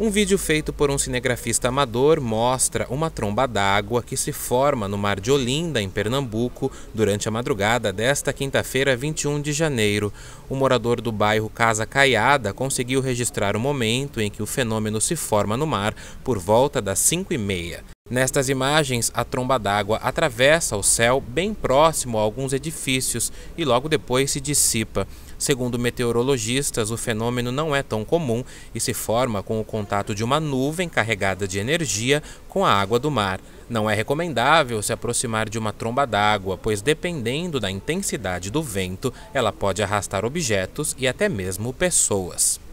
Um vídeo feito por um cinegrafista amador mostra uma tromba d'água que se forma no Mar de Olinda, em Pernambuco, durante a madrugada desta quinta-feira, 21 de janeiro. O morador do bairro Casa Caiada conseguiu registrar o momento em que o fenômeno se forma no mar por volta das 5 e meia. Nestas imagens, a tromba d'água atravessa o céu bem próximo a alguns edifícios e logo depois se dissipa. Segundo meteorologistas, o fenômeno não é tão comum e se forma com o contato de uma nuvem carregada de energia com a água do mar. Não é recomendável se aproximar de uma tromba d'água, pois dependendo da intensidade do vento, ela pode arrastar objetos e até mesmo pessoas.